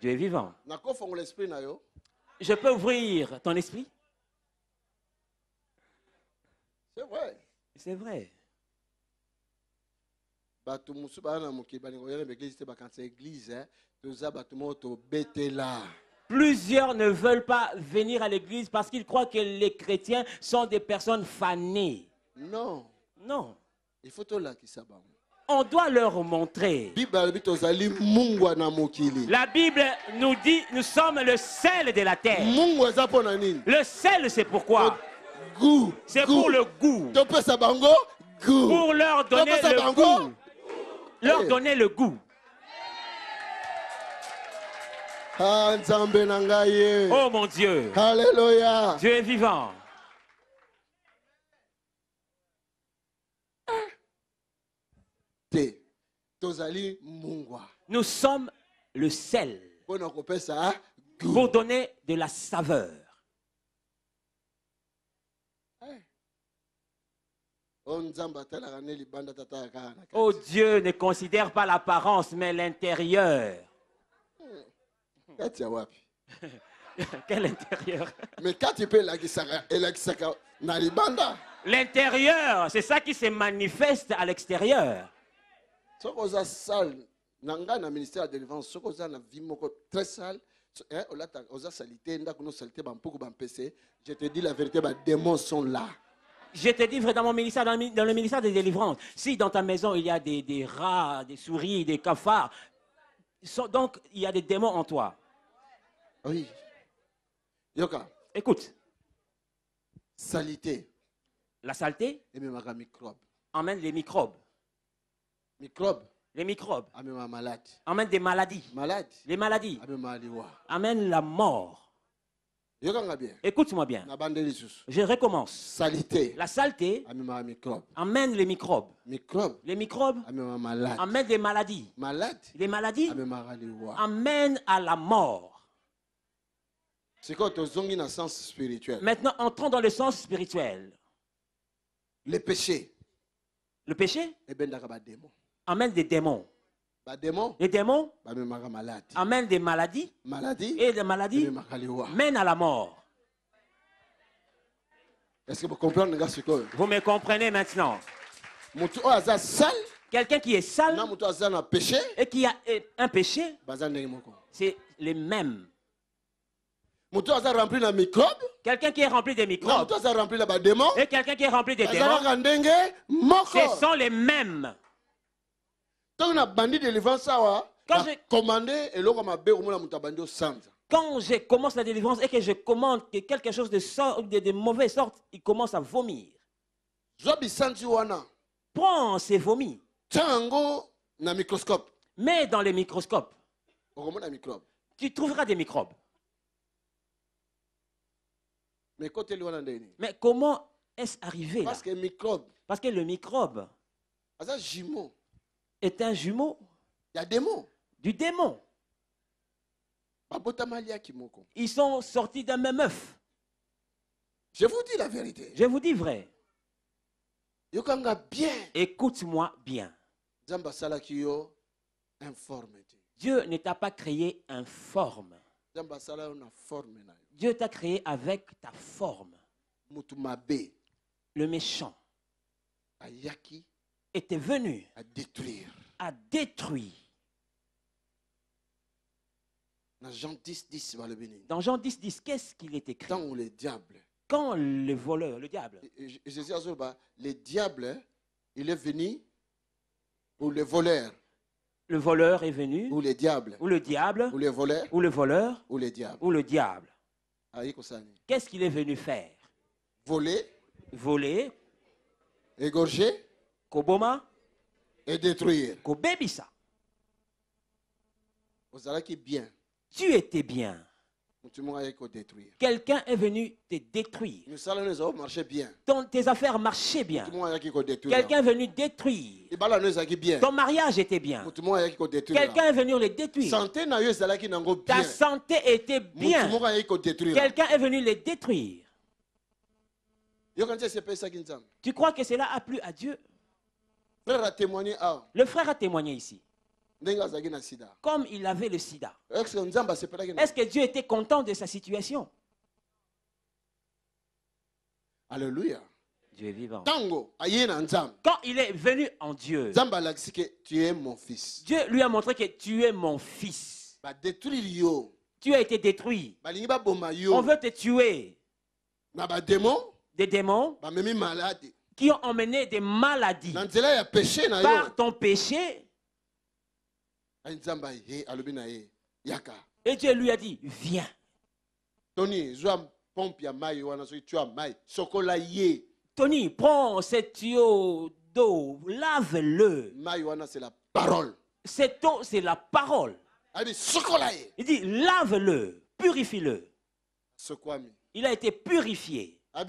Dieu est vivant. Je peux ouvrir ton esprit? C'est vrai. C'est vrai. Hein. Plusieurs ne veulent pas venir à l'église parce qu'ils croient que les chrétiens sont des personnes fanées. Non. Non. Il faut tout là qui s'abandonne on doit leur montrer. La Bible nous dit, nous sommes le sel de la terre. Le sel, c'est pourquoi oh, C'est pour le goût. Pour leur donner le goût. Leur eh. donner le goût. Ah, oh mon Dieu. Alléluia. Dieu est vivant. Nous sommes le sel ah, pour donner de la saveur. Eh. Oh, oh Dieu ne considère pas l'apparence, mais l'intérieur. Hmm. Quel intérieur L'intérieur, c'est ça qui se manifeste à l'extérieur soki oza sale na ngai na ministère ya délivrance soki oza na vie moko très sale eh, olataka oza salite ndako no salite bampuku bampese je te dis la vérité démons sont là je te dis dans mon ministère, dans le, ministère des délivrances, si dans ta maison il y a des, des rats, des souris, des cafards, so, donc il y a des démons en toi. Oui. Yoka. Écoute. Salité. La saleté. Et même microbes. Emmène les microbes les microbes amènent des maladies les maladies amène la mort écoute-moi bien je recommence la saleté amène les microbes les microbes amènent des maladies les maladies amènent à la mort Maintenant, entrons dans le sens spirituel. Le péché. Le péché eh ben, amène des démons. Des bah, les démons des bah, maladies. et des maladies mènent à la mort. vous me comprenez maintenant. Oh, quelqu'un qui est sale et qui a un péché, bah, c'est les mêmes. Quelqu'un qui est rempli de microbes et quelqu'un qui est rempli de démons, ce sont les mêmes quand je quand je commence la délivrance et que je commande que quelque chose de, de, mauvaise sorte, il commence à vomir. Prends ses vomis. Mets dans les microscopes. Tu trouveras des microbes. Mais, comment est-ce arrivé Parce que microbe. Parce que le microbe est un jumeau. Il y a Du démon. Ils sont sortis d'un même œuf. Je vous dis la vérité. Je vous dis vrai. Écoute-moi bien. Dieu ne t'a pas créé forme. Dieu t'a créé avec ta forme. Le méchant était venu à détruire. À détruire. Dans Jean 10, 10, Dans Jean 10, 10, qu'est-ce qu'il est écrit Quand le diable. Quand le voleur, le diable. Jésus a le diable, il est venu ou le voleur. Le voleur est venu. Ou le diable. Ou le diable. Ou le voleur. Ou le voleur. Ou le diable. Ou le diable. Ah, qu'est-ce qu'il est venu faire Voler. Voler. Égorger koboma et détruire bien tu étais bien Quelqu'un est venu te détruire. Bien. Ton, tes affaires marchaient bien. Quelqu'un est venu détruire. Ton mariage était bien. Quelqu'un est venu le détruire. Ta santé était bien. Quelqu'un est venu le détruire. Tu crois que cela a plu à Dieu? Le frère a témoigné ici. Comme il avait le sida. Est-ce que Dieu était content de sa situation? Alléluia. Dieu est vivant. Quand il est venu en Dieu, tu es mon fils. Dieu lui a montré que tu es mon fils. Tu as été détruit. On veut te tuer. Des démons. Des démons qui ont emmené des maladies par ton péché. Ah, Et Dieu lui a dit, viens. Tony, prends ce tuyau d'eau, lave-le. c'est la parole. Cette eau, c'est la parole. Ah, il dit, lave-le, purifie-le. Il a été purifié. Ah,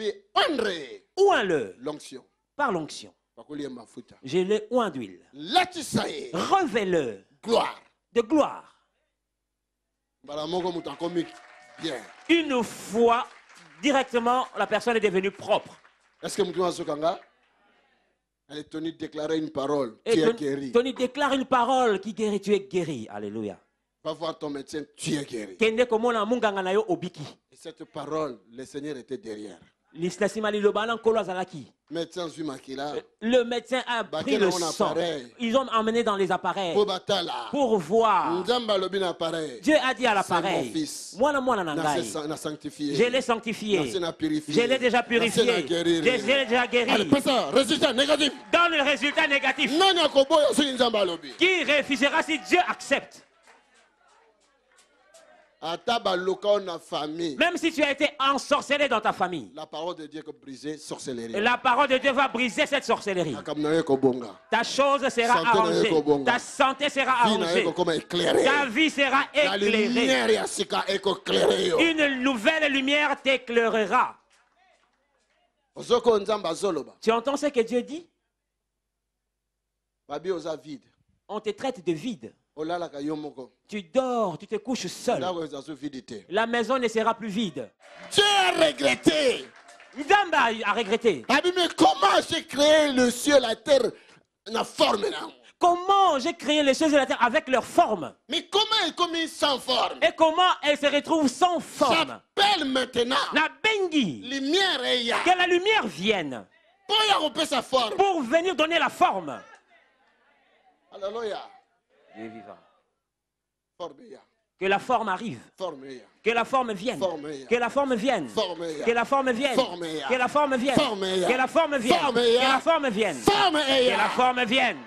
oint le L'onction. Par l'onction. J'ai le oint d'huile. Revêt-le. Gloire. De gloire. Une fois, directement, la personne est devenue propre. Est-ce que déclarer une parole, tu es guéri. Tony déclare une parole qui guérit, tu es guéri. Alléluia. Va voir ton médecin, tu es guéri. Et cette parole, le Seigneur était derrière. Euh, le médecin a pris le sang. Ils ont emmené dans les appareils pour voir. Dieu a dit à l'appareil Je l'ai sanctifié. Je l'ai déjà purifié. Je l'ai déjà guéri. Dans le résultat négatif, qui refusera si Dieu accepte même si tu as été ensorcelé dans ta famille. La parole de Dieu va briser cette sorcellerie. Ta chose sera arrangée. Ta santé sera arrangée. Ta vie sera éclairée. Une nouvelle lumière t'éclairera. Tu entends ce que Dieu dit? On te traite de vide. Tu dors, tu te couches seul. La maison ne sera plus vide. Dieu a regretté. Ndamba a regretté. Mais comment j'ai créé le ciel, et la terre, la forme Comment j'ai créé les choses de la terre avec leur forme Mais comment elles comme sans forme Et comment elles se retrouvent sans forme J'appelle maintenant la lumière que la lumière vienne pour, y sa forme. pour venir donner la forme. Alléluia vivant. Que la forme arrive. Que la forme vienne. Que la forme vienne. Que la forme vienne. Que la forme vienne. Que la forme vienne. Que la forme vienne. Que la forme vienne.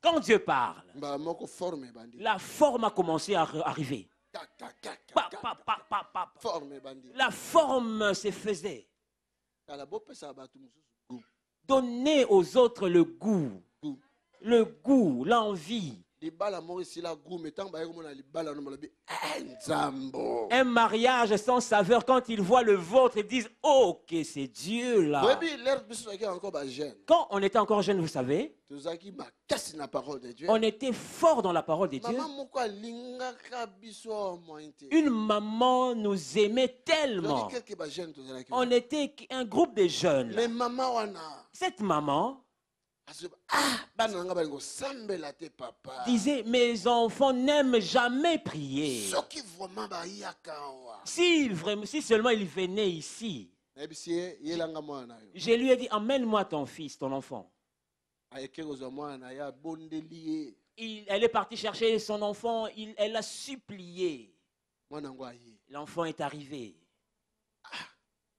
Quand Dieu parle, la forme a commencé à arriver. La forme se faisait. Donner aux autres le goût le goût, l'envie. Eh, un mariage sans saveur, quand ils voient le vôtre, ils disent Oh, c'est Dieu là. Quand on était encore jeune, vous savez, on était fort dans la parole de Dieu. Une maman nous aimait tellement. On était un groupe de jeunes. Cette maman, ah, disait, mes enfants n'aiment jamais prier. Si, vraiment, si seulement il venait ici, je lui ai dit, emmène-moi ton fils, ton enfant. elle est partie chercher son enfant, elle a supplié. L'enfant est arrivé.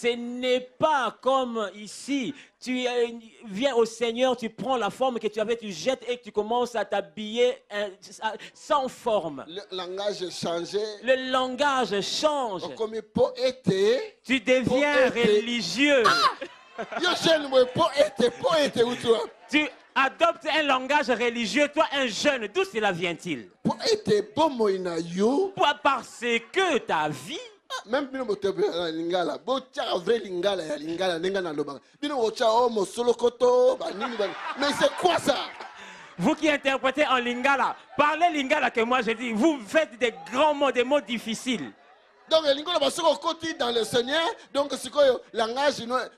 Ce n'est pas comme ici. Tu viens au Seigneur, tu prends la forme que tu avais, tu jettes et tu commences à t'habiller euh, sans forme. Le langage change. Le langage change. Tu deviens religieux. tu adopte un langage religieux, toi, un jeune, d'où cela vient-il Parce que ta vie ah, même bino moto ya lingala botiaka vrai lingala ya lingala ndenge nalobaka bino botia o oh, mosolokoto banini mais c'est quoi ça vous qui interprétez en lingala, parlez lingala que moi je dis, vous faites des grands mots, des mots difficiles. Donc lingala, parce qu'on dans le Seigneur, donc c'est quoi langage,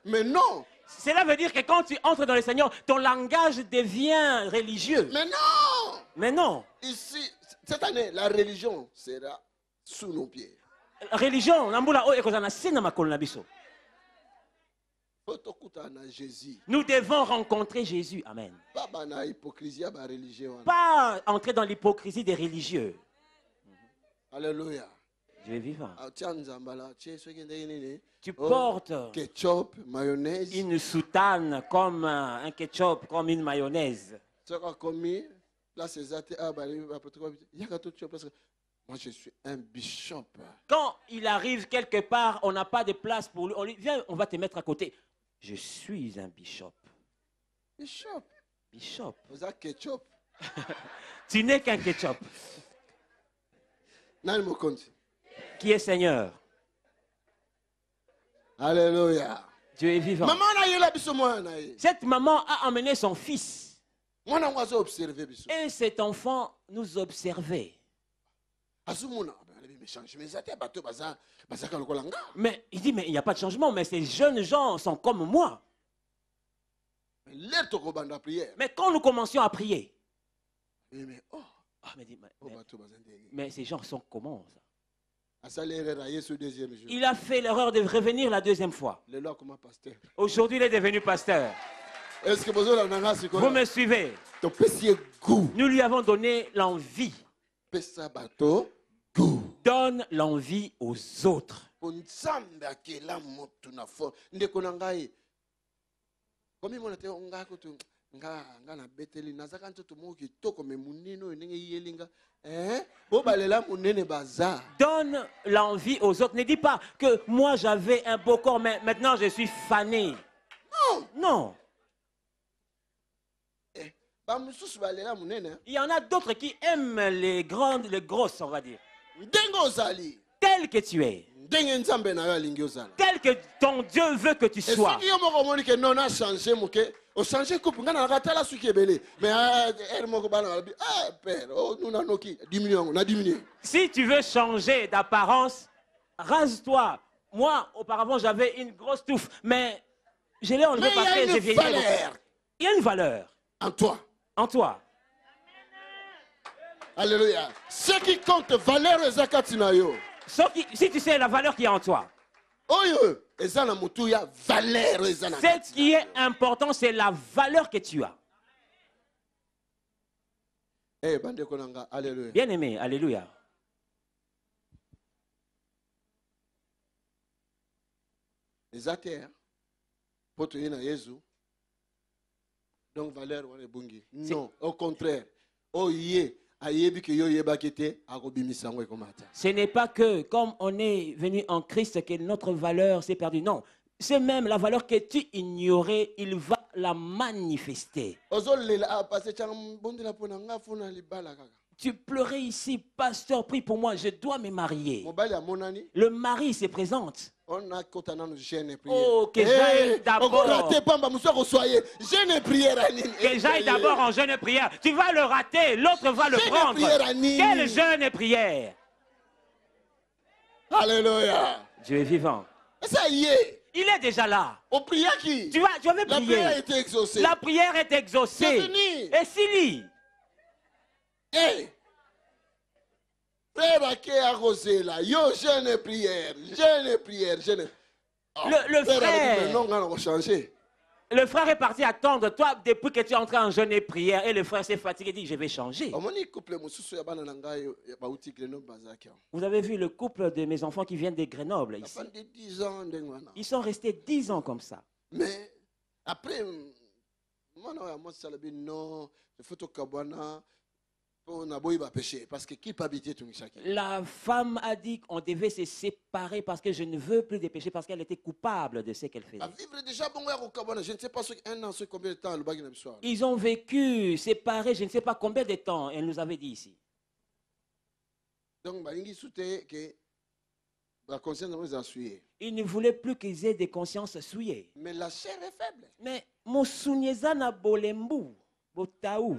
mais non. Cela veut dire que quand tu entres dans le Seigneur, ton langage devient religieux. Mais non Mais non Ici, cette année, la religion sera sous nos pieds. Religion, oh, nous devons rencontrer Jésus. Amen. Hein. Pas entrer dans l'hypocrisie des religieux. Alléluia. Ah, tu oh, portes ketchup, mayonnaise. une soutane comme euh, un ketchup, comme une mayonnaise. je suis un Quand il arrive quelque part, on n'a pas de place pour lui. On vient, on va te mettre à côté. Je suis un bishop. Bishop. Bishop. ketchup. tu n'es qu'un ketchup. Non, qui est Seigneur. Alléluia. Dieu est vivant. Cette maman a emmené son fils. Et cet enfant nous observait. Mais il dit, mais il n'y a pas de changement, mais ces jeunes gens sont comme moi. Mais quand nous commencions à prier, mais, mais ces gens sont comment ça ah, il a fait l'erreur de revenir la deuxième fois. Aujourd'hui, il est devenu pasteur. Vous me suivez Nous lui avons donné l'envie. Donne l'envie aux autres. Comme eh? donne l'envie aux autres ne dis pas que moi j'avais un beau corps mais maintenant je suis fané non non eh, hein. il y en a d'autres qui aiment les grandes les grosses on va dire tel que tu es tel que ton Dieu veut que tu sois changer coupe ngai nalaka la soki ebele mais euh, r moko bana balabi ah père oh, nous nanoki diminue on a diminué. si tu veux changer d'apparence rase-toi moi auparavant j'avais une grosse touffe mais je l'ai enlevée parce que j'ai vieilli il y a une valeur en toi en toi alléluia ce qui compte valeur ezakati Ce yo si tu sais la valeur qu'il y a en toi Oh et ça la valeur, C'est Ce qui est important c'est la valeur que tu as. Eh bande konanga, alléluia. Bien aimé, alléluia. Les athères hein, portent Jésus. Donc valeur wanebungi. Non, au contraire. Oh oui, ce n'est pas que, comme on est venu en Christ, que notre valeur s'est perdue. Non, c'est même la valeur que tu ignorais, il va la manifester. Ah, tu pleurais ici, pasteur, prie pour moi, je dois me marier. Le mari s'est présente. Oh, que j'aille d'abord. Que d'abord en jeûne et prière. Tu vas le rater, l'autre va le prendre. Quelle jeûne et prière. Alléluia. Dieu est vivant. Ça y est. Il est déjà là. On prie qui Tu vas, tu vas La prier. prière est exaucée. La prière est exaucée. Fini. Et fini. Hey. Frère qui a causé là, yo jeune prière, jeune prière, jeune. Oh, le, le frère, frère. Non, on va changer. Le frère est parti attendre toi depuis que tu es entré en jeûne et prière. Et le frère s'est fatigué et dit Je vais changer. Hein. Vous avez vu le couple de mes enfants qui viennent de Grenoble ici. Ils sont restés 10 ans comme ça. Mais après, la femme a dit qu'on devait se séparer parce que je ne veux plus de péché, parce qu'elle était coupable de ce qu'elle faisait. Ils ont vécu séparés, je ne sais pas combien de temps, elle nous avait dit ici. Donc, bah, ne voulaient plus qu'ils aient des consciences souillées. Mais la chair est faible. Mais mon bolembu, botaou.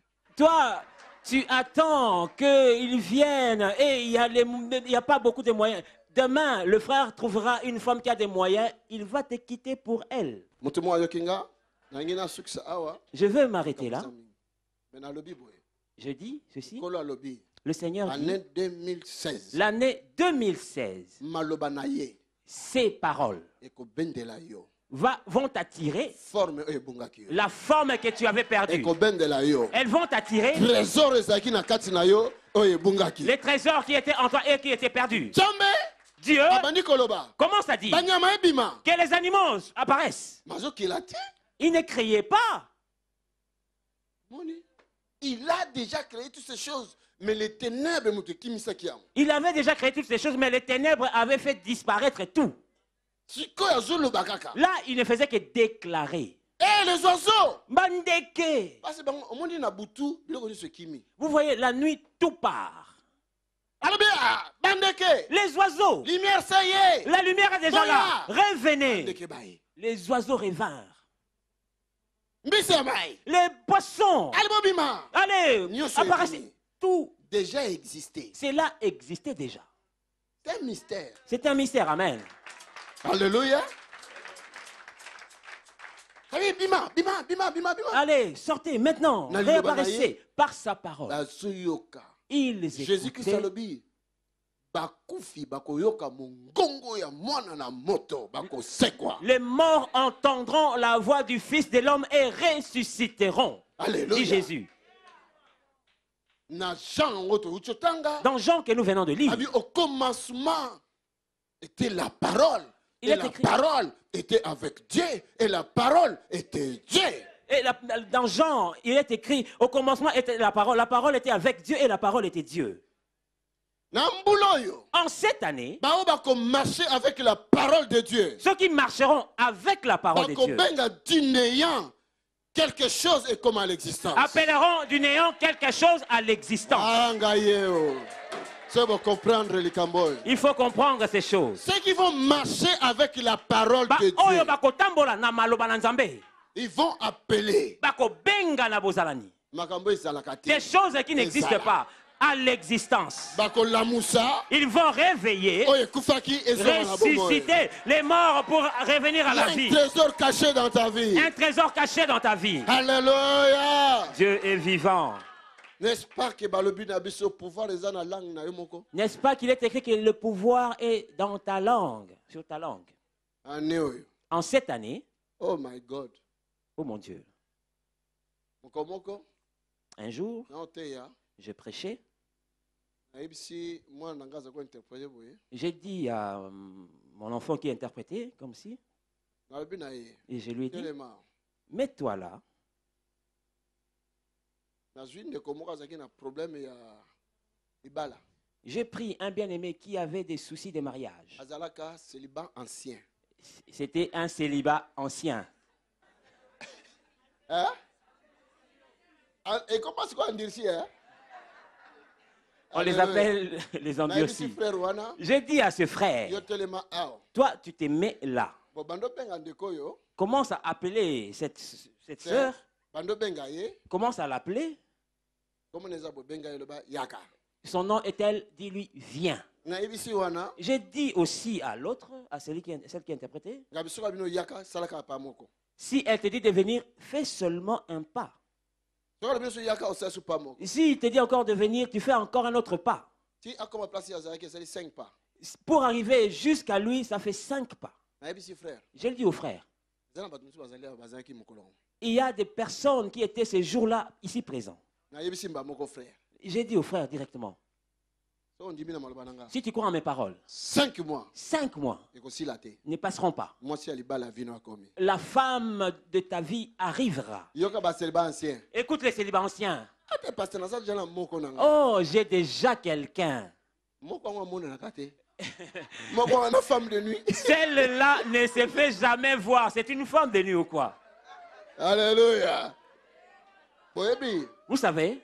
Toi, tu attends qu'ils viennent et il n'y a, pas beaucoup de moyens. Demain, le frère trouvera une femme qui a des moyens, il va te quitter pour elle. Ah Je veux m'arrêter là. Je dis ceci. Le Seigneur dit, l'année 2016, l'année 2016 ces paroles vont attirer eh, la forme que tu avais perdue. Elles vont attirer les trésors qui étaient en toi et qui étaient perdus. Dieu commence à dire que les animaux apparaissent. Il ne criait pas. Il a déjà créé toutes ces choses. Mais les ténèbres, il avait déjà créé toutes ces choses, mais les ténèbres avaient fait disparaître tout. Là, il ne faisait que déclarer. Eh les oiseaux Vous voyez, la nuit, tout part. Ah, les oiseaux Lumière, ça La lumière est déjà là Revenez Les oiseaux revinrent. Les poissons Allez Apparaissez Tout Déjà existait. Cela existait déjà. C'est un mystère. C'est un mystère, Amen. Alléluia. Allez, bima, bima, bima, bima, bima. Allez, sortez maintenant. Réapparaissez par sa parole. Il est. Jésus-Christ le les morts entendront la voix du Fils de l'homme et ressusciteront. Alléluia. Dit Jésus. Dans Jean que nous venons de lire, au commencement était la parole et la parole était avec Dieu et la parole était Dieu. Et dans Jean, il est écrit, au commencement était la parole, la parole était avec Dieu et la parole était Dieu. En cette année, bah, avec la parole de Dieu. Ceux qui marcheront avec la parole bah, de Dieu. quelque chose à l'existence. Appelleront du néant quelque chose à l'existence. Il faut comprendre ces choses. Ceux qui vont marcher avec la parole de Dieu, ils vont appeler des choses qui n'existent pas à l'existence. Ils vont réveiller, ressusciter les morts pour revenir à la vie. Un trésor caché dans ta vie. Alléluia. Dieu est vivant. Bah, N'est-ce pas qu'il est écrit que le pouvoir est dans ta langue, sur ta langue. En cette année. Oh Oh mon Dieu. Un jour, je prêchais. J'ai dit à hum, mon enfant qui interprétait comme si. Et je lui ai dit, mets-toi là. J'ai pris un bien-aimé qui avait des soucis de mariage. C'était un célibat ancien. On les appelle les bah, aussi. J'ai dit à ce frère, toi, tu te mets là. Commence à appeler cette, cette soeur. Commence à l'appeler. Son nom est-elle Dis-lui, viens. J'ai dit aussi à l'autre, à celui qui, celle qui a interprété, si elle te dit de venir, fais seulement un pas. Si il te dit encore de venir, tu fais encore un autre pas. Pour arriver jusqu'à lui, ça fait cinq pas. J'ai dit au frère il y a des personnes qui étaient ce jour là ici présents. J'ai dit au frère directement. Si tu crois en mes paroles, cinq mois, cinq mois ne passeront pas. La femme de ta vie arrivera. Écoute les célibats anciens. Ah, oh, j'ai déjà quelqu'un. Celle-là ne se fait jamais voir. C'est une femme de nuit ou quoi? Alléluia. Vous savez,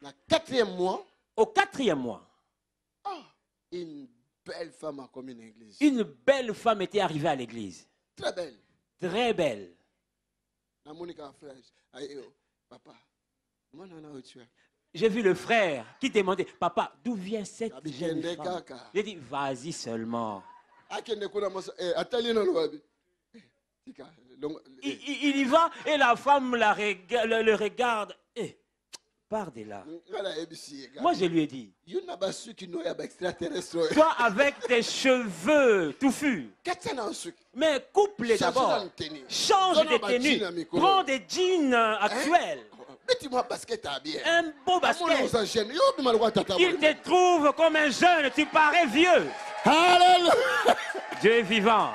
la quatrième mois, au quatrième mois, ah, une belle femme a commis une église. Une belle femme était arrivée à l'église. Très belle. Très belle. Oh, J'ai vu le frère qui demandait, papa, d'où vient cette jeune femme J'ai dit, vas-y seulement. Ah, euh, il, y va et la femme la le, regarde. et part de là. Moi, je lui ai dit. Toi, avec tes cheveux touffus. Mais coupe-les d'abord. Change de tenue. Prends des jeans euh, hein? actuels. Un beau basket. Il te trouve comme un jeune. Tu parais vieux. Dieu est vivant.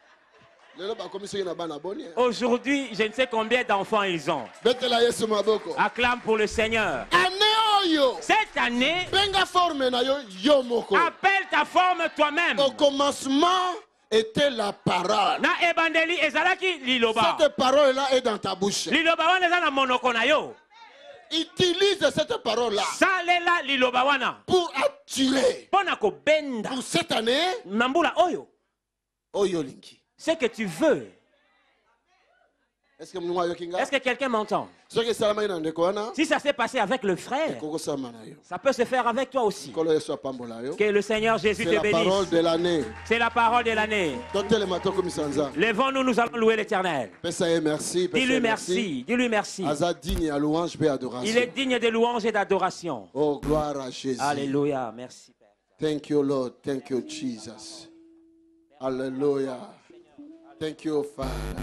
Eh. Aujourd'hui, je ne sais combien d'enfants ils ont. Acclame pour le Seigneur. Cette année, appelle ta forme toi-même. Au commencement, était la parole. Cette parole là est dans ta bouche. Utilise cette parole là. Pour attirer. Pour cette année. oyo ce que tu veux. Est-ce que quelqu'un m'entend Si ça s'est passé avec le frère, ça peut se faire avec toi aussi. Que le Seigneur Jésus te bénisse. C'est la parole de l'année. Levons-nous, nous allons louer l'Éternel. Dis-lui merci. Dis-lui merci. Il est digne de louange et d'adoration. Oh, gloire à Jésus. Alléluia. Merci, Thank you, Lord. Thank you, Jesus. Alléluia. Thank you, Father.